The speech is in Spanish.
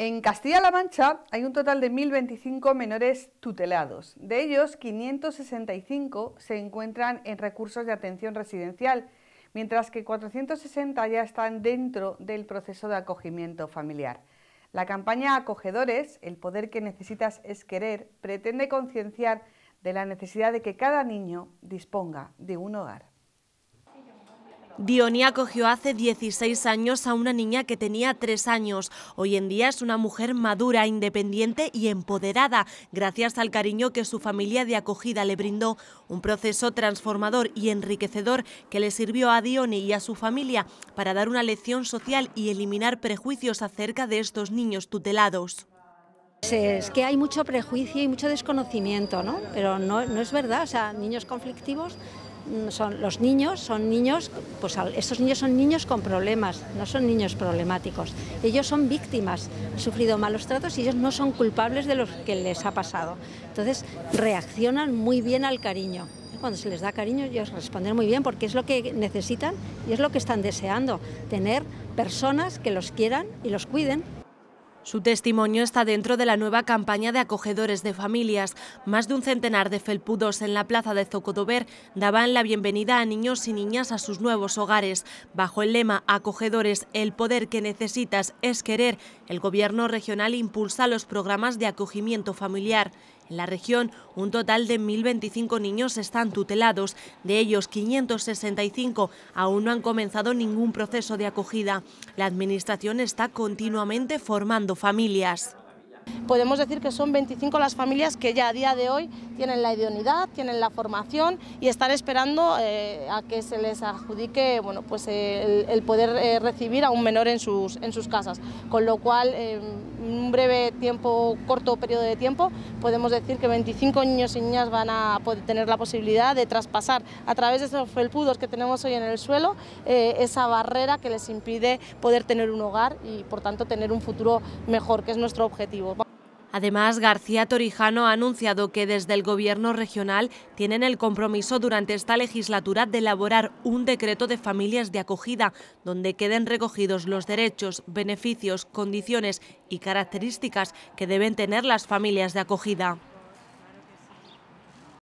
En Castilla-La Mancha hay un total de 1.025 menores tutelados. De ellos, 565 se encuentran en recursos de atención residencial, mientras que 460 ya están dentro del proceso de acogimiento familiar. La campaña Acogedores, el poder que necesitas es querer, pretende concienciar de la necesidad de que cada niño disponga de un hogar. Diony acogió hace 16 años a una niña que tenía 3 años. Hoy en día es una mujer madura, independiente y empoderada, gracias al cariño que su familia de acogida le brindó. Un proceso transformador y enriquecedor que le sirvió a Diony y a su familia para dar una lección social y eliminar prejuicios acerca de estos niños tutelados. Pues es que hay mucho prejuicio y mucho desconocimiento, ¿no? pero no, no es verdad. O sea, niños conflictivos son los niños, son niños, pues estos niños son niños con problemas, no son niños problemáticos. Ellos son víctimas, han sufrido malos tratos y ellos no son culpables de lo que les ha pasado. Entonces reaccionan muy bien al cariño. Cuando se les da cariño ellos responden muy bien porque es lo que necesitan y es lo que están deseando, tener personas que los quieran y los cuiden. Su testimonio está dentro de la nueva campaña de acogedores de familias. Más de un centenar de felpudos en la plaza de Zocodover daban la bienvenida a niños y niñas a sus nuevos hogares. Bajo el lema Acogedores, el poder que necesitas es querer, el gobierno regional impulsa los programas de acogimiento familiar. En la región, un total de 1.025 niños están tutelados, de ellos 565 aún no han comenzado ningún proceso de acogida. La Administración está continuamente formando familias. Podemos decir que son 25 las familias que ya a día de hoy tienen la idoneidad, tienen la formación y están esperando eh, a que se les adjudique pues, el, poder eh, recibir a un menor en sus, en sus casas. Con lo cual, en un breve tiempo, corto periodo de tiempo, podemos decir que 25 niños y niñas van a tener la posibilidad de traspasar a través de esos felpudos que tenemos hoy en el suelo eh, esa barrera que les impide poder tener un hogar y, por tanto, tener un futuro mejor, que es nuestro objetivo. Además, García Torijano ha anunciado que desde el Gobierno regional tienen el compromiso durante esta legislatura de elaborar un decreto de familias de acogida, donde queden recogidos los derechos, beneficios, condiciones y características que deben tener las familias de acogida.